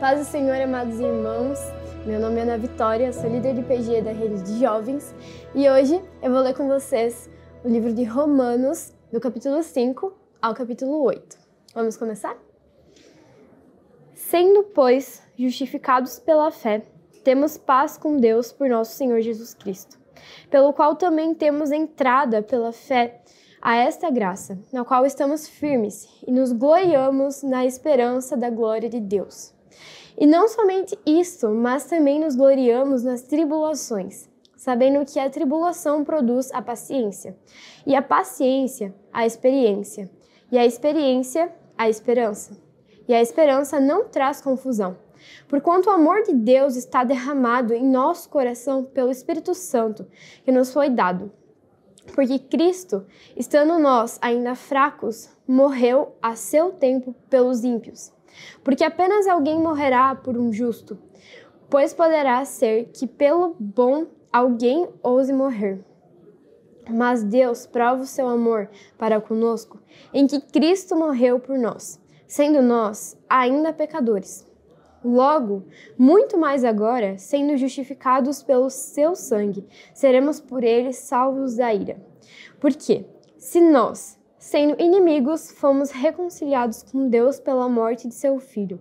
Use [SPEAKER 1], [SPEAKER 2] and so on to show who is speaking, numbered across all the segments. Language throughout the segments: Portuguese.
[SPEAKER 1] Paz do Senhor, amados irmãos. Meu nome é Ana Vitória, sou líder de PG da Rede de Jovens e hoje eu vou ler com vocês o livro de Romanos, do capítulo 5 ao capítulo 8. Vamos começar? Sendo, pois, justificados pela fé, temos paz com Deus por nosso Senhor Jesus Cristo, pelo qual também temos entrada pela fé a esta graça, na qual estamos firmes e nos gloriamos na esperança da glória de Deus. E não somente isto, mas também nos gloriamos nas tribulações, sabendo que a tribulação produz a paciência, e a paciência, a experiência, e a experiência, a esperança. E a esperança não traz confusão, porquanto o amor de Deus está derramado em nosso coração pelo Espírito Santo que nos foi dado. Porque Cristo, estando nós ainda fracos, morreu a seu tempo pelos ímpios. Porque apenas alguém morrerá por um justo, pois poderá ser que pelo bom alguém ouse morrer. Mas Deus prova o seu amor para conosco em que Cristo morreu por nós, sendo nós ainda pecadores. Logo, muito mais agora, sendo justificados pelo seu sangue, seremos por ele salvos da ira. Porque, se nós, Sendo inimigos, fomos reconciliados com Deus pela morte de seu Filho.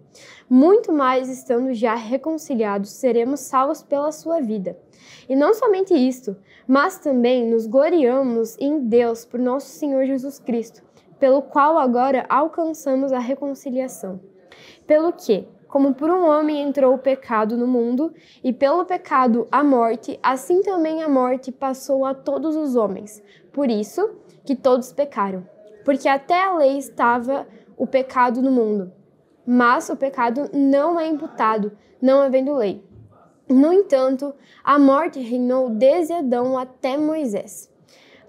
[SPEAKER 1] Muito mais, estando já reconciliados, seremos salvos pela sua vida. E não somente isto, mas também nos gloriamos em Deus por nosso Senhor Jesus Cristo, pelo qual agora alcançamos a reconciliação. Pelo que, como por um homem entrou o pecado no mundo, e pelo pecado a morte, assim também a morte passou a todos os homens. Por isso, que todos pecaram, porque até a lei estava o pecado no mundo. Mas o pecado não é imputado, não havendo lei. No entanto, a morte reinou desde Adão até Moisés,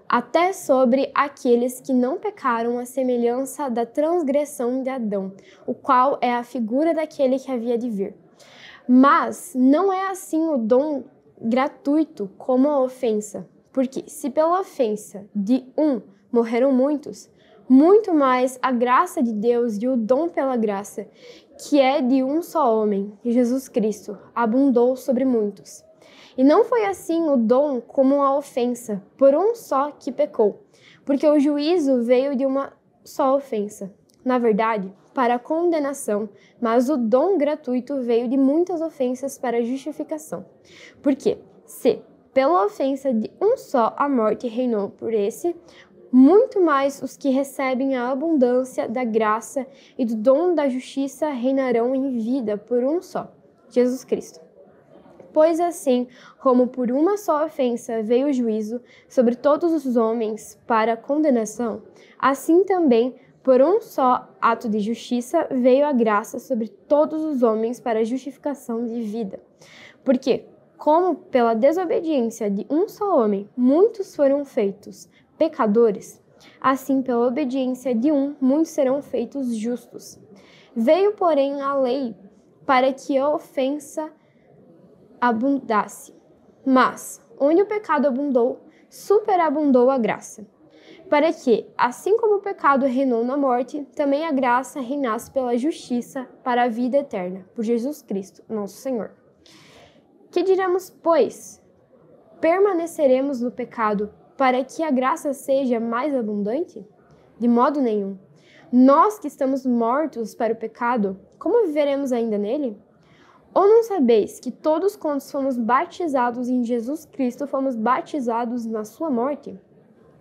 [SPEAKER 1] até sobre aqueles que não pecaram, a semelhança da transgressão de Adão, o qual é a figura daquele que havia de vir. Mas não é assim o dom gratuito como a ofensa. Porque se pela ofensa de um morreram muitos, muito mais a graça de Deus e o dom pela graça, que é de um só homem, Jesus Cristo, abundou sobre muitos. E não foi assim o dom como a ofensa, por um só que pecou, porque o juízo veio de uma só ofensa. Na verdade, para a condenação, mas o dom gratuito veio de muitas ofensas para a justificação. Porque se pela ofensa de um só, a morte reinou por esse, muito mais os que recebem a abundância da graça e do dom da justiça reinarão em vida por um só, Jesus Cristo. Pois assim, como por uma só ofensa veio o juízo sobre todos os homens para condenação, assim também por um só ato de justiça veio a graça sobre todos os homens para justificação de vida. Porque como pela desobediência de um só homem muitos foram feitos pecadores, assim pela obediência de um muitos serão feitos justos. Veio, porém, a lei para que a ofensa abundasse. Mas, onde o pecado abundou, superabundou a graça. Para que, assim como o pecado reinou na morte, também a graça reinasse pela justiça para a vida eterna, por Jesus Cristo, nosso Senhor. Que diremos, pois? Permaneceremos no pecado para que a graça seja mais abundante? De modo nenhum. Nós que estamos mortos para o pecado, como viveremos ainda nele? Ou não sabeis que todos quantos fomos batizados em Jesus Cristo fomos batizados na sua morte?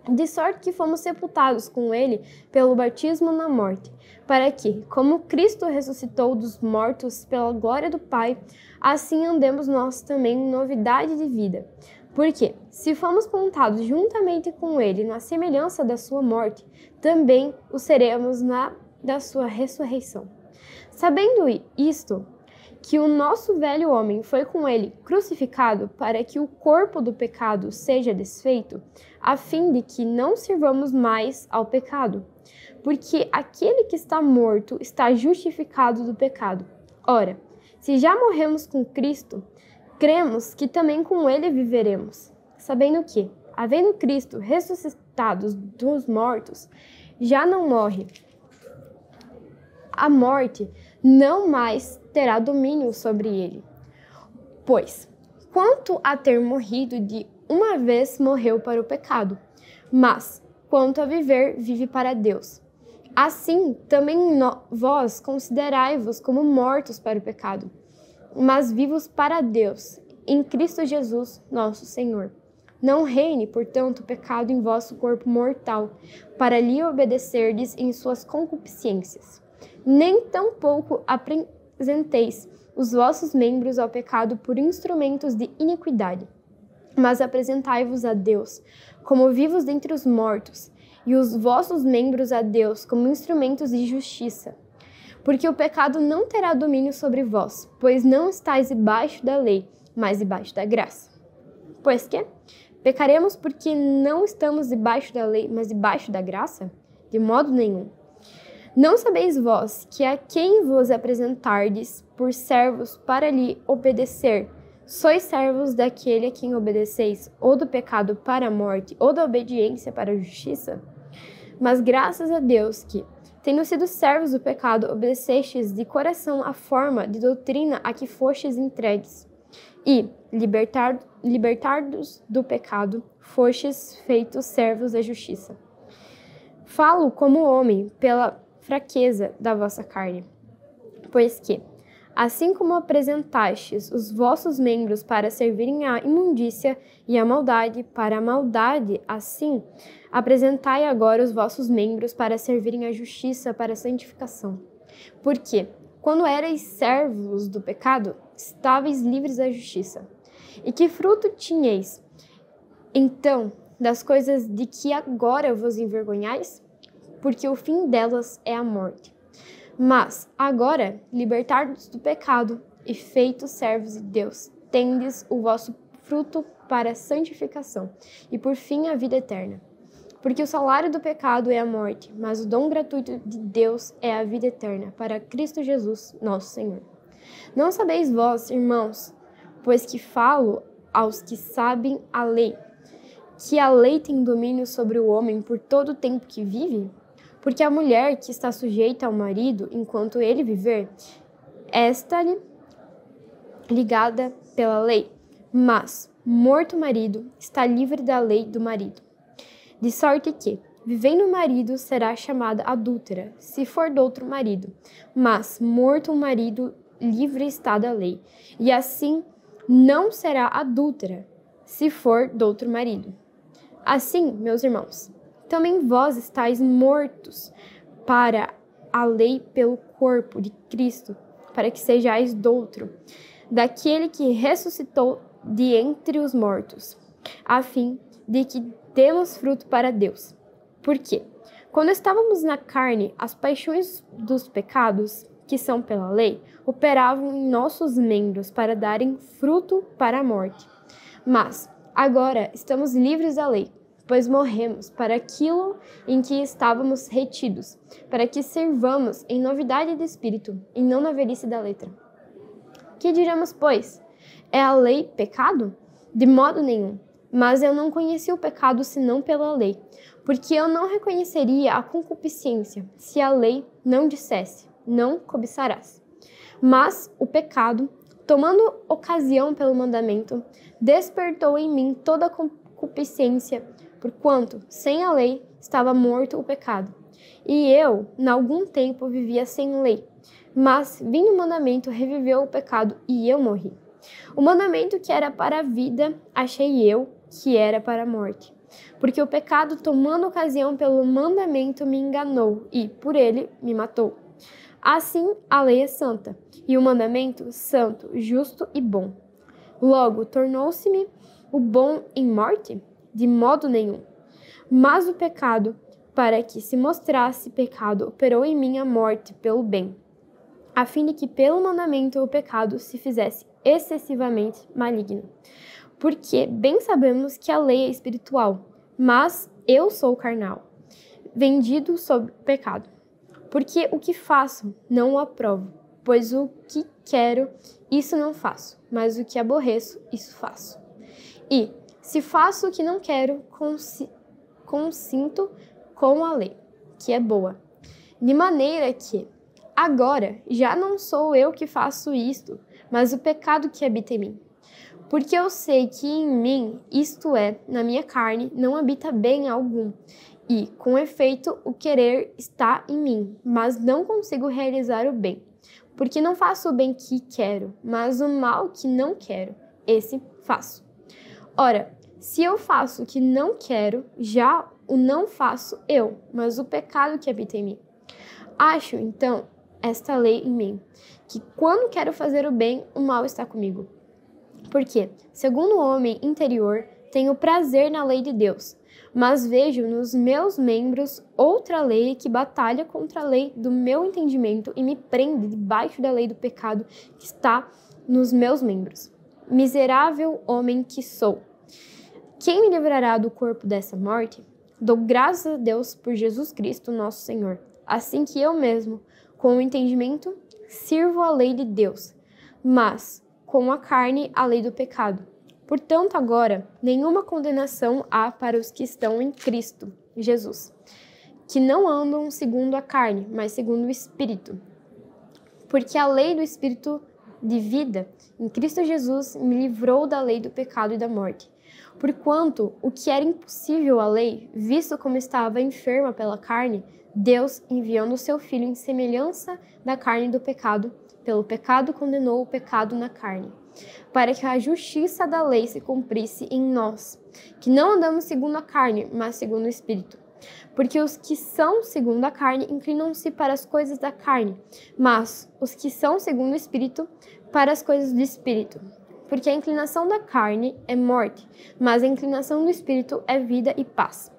[SPEAKER 1] De sorte que fomos sepultados com ele pelo batismo na morte, para que, como Cristo ressuscitou dos mortos pela glória do Pai, Assim andemos nós também em novidade de vida. Porque, se fomos plantados juntamente com Ele na semelhança da sua morte, também o seremos na da sua ressurreição. Sabendo isto, que o nosso velho homem foi com ele crucificado para que o corpo do pecado seja desfeito, a fim de que não sirvamos mais ao pecado. Porque aquele que está morto está justificado do pecado. Ora, se já morremos com Cristo, cremos que também com Ele viveremos, sabendo que, havendo Cristo ressuscitado dos mortos, já não morre. A morte não mais terá domínio sobre ele. Pois, quanto a ter morrido de uma vez morreu para o pecado, mas quanto a viver, vive para Deus. Assim, também vós considerai-vos como mortos para o pecado, mas vivos para Deus, em Cristo Jesus, nosso Senhor. Não reine, portanto, o pecado em vosso corpo mortal, para lhe obedecerdes em suas concupiscências. Nem tampouco apresenteis os vossos membros ao pecado por instrumentos de iniquidade, mas apresentai-vos a Deus, como vivos dentre os mortos, e os vossos membros a Deus como instrumentos de justiça. Porque o pecado não terá domínio sobre vós, pois não estáis debaixo da lei, mas debaixo da graça. Pois que? Pecaremos porque não estamos debaixo da lei, mas debaixo da graça? De modo nenhum. Não sabeis vós que a quem vos apresentardes por servos para lhe obedecer, sois servos daquele a quem obedeceis, ou do pecado para a morte, ou da obediência para a justiça? Mas graças a Deus que, tendo sido servos do pecado, obedecestes de coração à forma de doutrina a que fostes entregues, e, libertar, libertados do pecado, fostes feitos servos da justiça. Falo como homem, pela fraqueza da vossa carne, pois que, Assim como apresentastes os vossos membros para servirem à imundícia e à maldade, para a maldade, assim, apresentai agora os vossos membros para servirem à justiça, para a santificação. Porque, quando erais servos do pecado, estáveis livres da justiça. E que fruto tinheis, então, das coisas de que agora vos envergonhais? Porque o fim delas é a morte. Mas agora, libertados do pecado e feitos servos de Deus, tendes o vosso fruto para a santificação e por fim a vida eterna. Porque o salário do pecado é a morte, mas o dom gratuito de Deus é a vida eterna para Cristo Jesus, nosso Senhor. Não sabeis vós, irmãos, pois que falo aos que sabem a lei, que a lei tem domínio sobre o homem por todo o tempo que vive? Porque a mulher que está sujeita ao marido enquanto ele viver, esta-lhe ligada pela lei, mas, morto o marido, está livre da lei do marido. De sorte que, vivendo o marido, será chamada adúltera, se for do outro marido, mas, morto o marido, livre está da lei, e assim não será adúltera, se for do outro marido. Assim, meus irmãos, também vós estáis mortos para a lei pelo corpo de Cristo, para que sejais doutro daquele que ressuscitou de entre os mortos, a fim de que demos fruto para Deus. Por quê? Quando estávamos na carne, as paixões dos pecados, que são pela lei, operavam em nossos membros para darem fruto para a morte. Mas agora estamos livres da lei pois morremos para aquilo em que estávamos retidos, para que servamos em novidade de espírito e não na velhice da letra. Que diremos, pois? É a lei pecado? De modo nenhum. Mas eu não conheci o pecado senão pela lei, porque eu não reconheceria a concupiscência se a lei não dissesse: não cobiçarás. Mas o pecado, tomando ocasião pelo mandamento, despertou em mim toda a concupiscência porquanto, sem a lei, estava morto o pecado. E eu, em algum tempo, vivia sem lei. Mas, vindo o mandamento, reviveu o pecado e eu morri. O mandamento que era para a vida, achei eu que era para a morte. Porque o pecado, tomando ocasião pelo mandamento, me enganou e, por ele, me matou. Assim, a lei é santa, e o mandamento, santo, justo e bom. Logo, tornou-se-me o bom em morte? de modo nenhum. Mas o pecado, para que se mostrasse pecado, operou em mim a morte pelo bem, a fim de que pelo mandamento o pecado se fizesse excessivamente maligno. Porque bem sabemos que a lei é espiritual, mas eu sou carnal, vendido sob pecado. Porque o que faço não o aprovo, pois o que quero, isso não faço, mas o que aborreço, isso faço. E, se faço o que não quero, consi consinto com a lei, que é boa. De maneira que, agora, já não sou eu que faço isto, mas o pecado que habita em mim. Porque eu sei que em mim, isto é, na minha carne, não habita bem algum. E, com efeito, o querer está em mim, mas não consigo realizar o bem. Porque não faço o bem que quero, mas o mal que não quero, esse faço. Ora, se eu faço o que não quero, já o não faço eu, mas o pecado que habita em mim. Acho, então, esta lei em mim, que quando quero fazer o bem, o mal está comigo. Porque, segundo o homem interior, tenho prazer na lei de Deus, mas vejo nos meus membros outra lei que batalha contra a lei do meu entendimento e me prende debaixo da lei do pecado que está nos meus membros miserável homem que sou. Quem me livrará do corpo dessa morte? Dou graças a Deus por Jesus Cristo, nosso Senhor. Assim que eu mesmo, com o entendimento, sirvo a lei de Deus, mas com a carne a lei do pecado. Portanto, agora, nenhuma condenação há para os que estão em Cristo, Jesus, que não andam segundo a carne, mas segundo o Espírito. Porque a lei do Espírito de vida em Cristo Jesus me livrou da lei do pecado e da morte. Porquanto o que era impossível à lei, visto como estava enferma pela carne, Deus, enviando o seu Filho em semelhança da carne do pecado, pelo pecado condenou o pecado na carne, para que a justiça da lei se cumprisse em nós, que não andamos segundo a carne, mas segundo o Espírito. Porque os que são segundo a carne inclinam-se para as coisas da carne, mas os que são segundo o espírito, para as coisas do espírito. Porque a inclinação da carne é morte, mas a inclinação do espírito é vida e paz.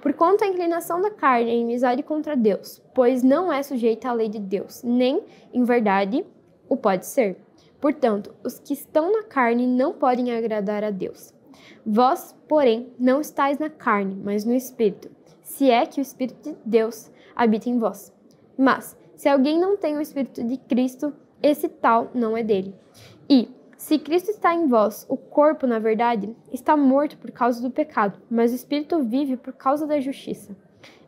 [SPEAKER 1] Por a inclinação da carne é inimizade contra Deus, pois não é sujeita à lei de Deus, nem, em verdade, o pode ser. Portanto, os que estão na carne não podem agradar a Deus. Vós, porém, não estáis na carne, mas no Espírito, se é que o Espírito de Deus habita em vós. Mas, se alguém não tem o Espírito de Cristo, esse tal não é dele. E, se Cristo está em vós, o corpo, na verdade, está morto por causa do pecado, mas o Espírito vive por causa da justiça.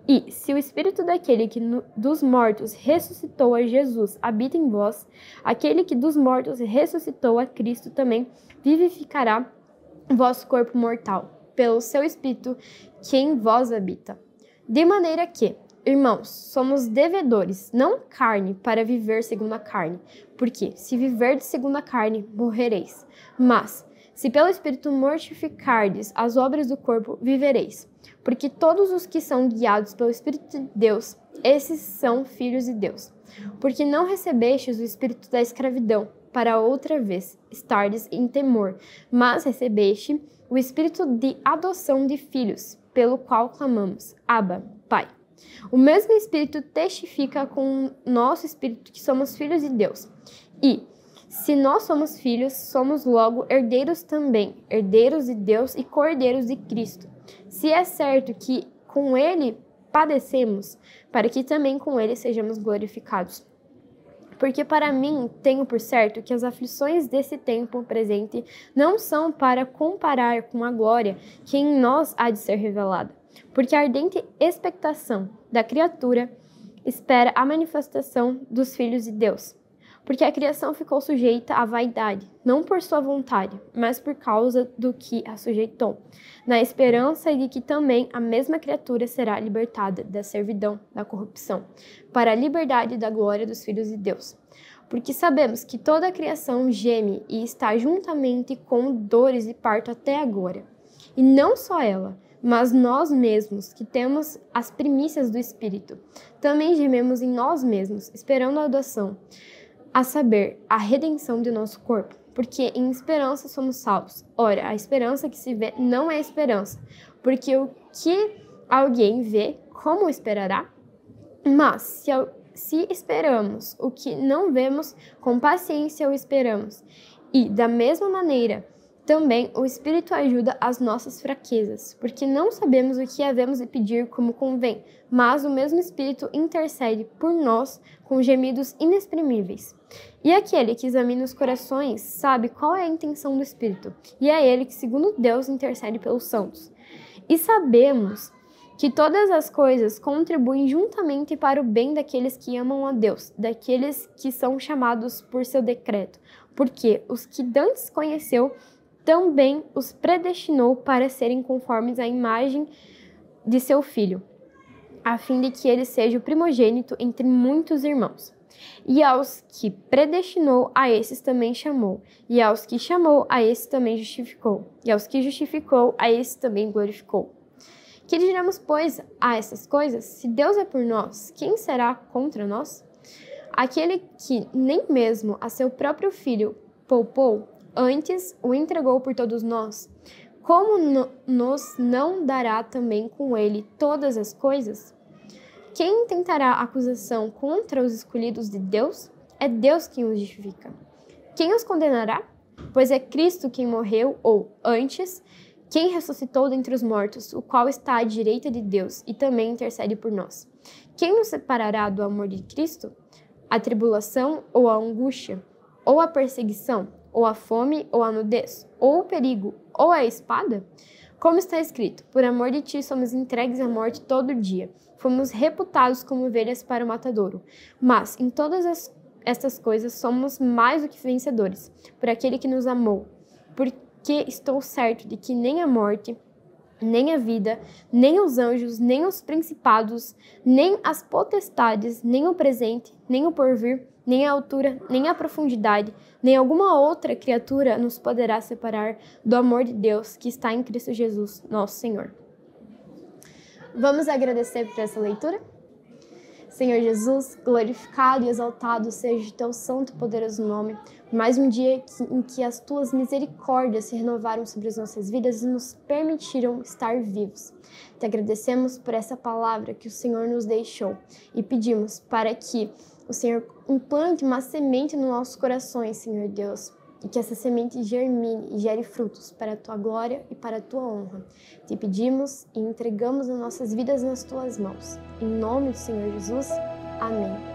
[SPEAKER 1] E, se o Espírito daquele que no, dos mortos ressuscitou a Jesus habita em vós, aquele que dos mortos ressuscitou a Cristo também vivificará vosso corpo mortal, pelo seu Espírito que em vós habita. De maneira que, irmãos, somos devedores, não carne, para viver segundo a carne. Porque, se viverdes segundo a carne, morrereis. Mas, se pelo Espírito mortificardes as obras do corpo, vivereis. Porque todos os que são guiados pelo Espírito de Deus, esses são filhos de Deus. Porque não recebestes o espírito da escravidão, para outra vez estardes em temor, mas recebeste o espírito de adoção de filhos pelo qual clamamos: Abba, Pai. O mesmo Espírito testifica com o nosso espírito que somos filhos de Deus. E, se nós somos filhos, somos logo herdeiros também, herdeiros de Deus e cordeiros de Cristo. Se é certo que com Ele padecemos, para que também com Ele sejamos glorificados porque para mim tenho por certo que as aflições desse tempo presente não são para comparar com a glória que em nós há de ser revelada, porque a ardente expectação da criatura espera a manifestação dos filhos de Deus porque a criação ficou sujeita à vaidade, não por sua vontade, mas por causa do que a sujeitou, na esperança de que também a mesma criatura será libertada da servidão, da corrupção, para a liberdade da glória dos filhos de Deus. Porque sabemos que toda a criação geme e está juntamente com dores de parto até agora. E não só ela, mas nós mesmos, que temos as primícias do Espírito, também gememos em nós mesmos, esperando a adoção a saber, a redenção de nosso corpo, porque em esperança somos salvos. Ora, a esperança que se vê não é esperança, porque o que alguém vê, como esperará? Mas se, se esperamos o que não vemos, com paciência o esperamos. E, da mesma maneira, também o Espírito ajuda as nossas fraquezas, porque não sabemos o que havemos de pedir como convém, mas o mesmo Espírito intercede por nós com gemidos inexprimíveis. E aquele que examina os corações sabe qual é a intenção do Espírito, e é ele que, segundo Deus, intercede pelos santos. E sabemos que todas as coisas contribuem juntamente para o bem daqueles que amam a Deus, daqueles que são chamados por seu decreto, porque os que Dantes conheceu também os predestinou para serem conformes à imagem de seu filho, a fim de que ele seja o primogênito entre muitos irmãos. E aos que predestinou, a esses também chamou. E aos que chamou, a esses também justificou. E aos que justificou, a esses também glorificou. Que diremos, pois, a essas coisas? Se Deus é por nós, quem será contra nós? Aquele que nem mesmo a seu próprio filho poupou, Antes o entregou por todos nós. Como no, nos não dará também com ele todas as coisas? Quem tentará acusação contra os escolhidos de Deus? É Deus quem os justifica. Quem os condenará? Pois é Cristo quem morreu, ou antes, quem ressuscitou dentre os mortos, o qual está à direita de Deus e também intercede por nós. Quem nos separará do amor de Cristo? A tribulação ou a angústia? Ou a perseguição? ou a fome, ou a nudez, ou o perigo, ou a espada? Como está escrito, por amor de ti somos entregues à morte todo dia, fomos reputados como ovelhas para o matadouro. Mas em todas as, estas coisas somos mais do que vencedores, por aquele que nos amou. Porque estou certo de que nem a morte, nem a vida, nem os anjos, nem os principados, nem as potestades, nem o presente, nem o porvir, nem a altura, nem a profundidade, nem alguma outra criatura nos poderá separar do amor de Deus que está em Cristo Jesus, nosso Senhor. Vamos agradecer por essa leitura? Senhor Jesus, glorificado e exaltado seja o teu santo e poderoso nome, mais um dia em que as tuas misericórdias se renovaram sobre as nossas vidas e nos permitiram estar vivos. Te agradecemos por essa palavra que o Senhor nos deixou e pedimos para que o Senhor implante uma semente nos nossos corações, Senhor Deus, e que essa semente germine e gere frutos para a tua glória e para a tua honra. Te pedimos e entregamos as nossas vidas nas tuas mãos. Em nome do Senhor Jesus. Amém.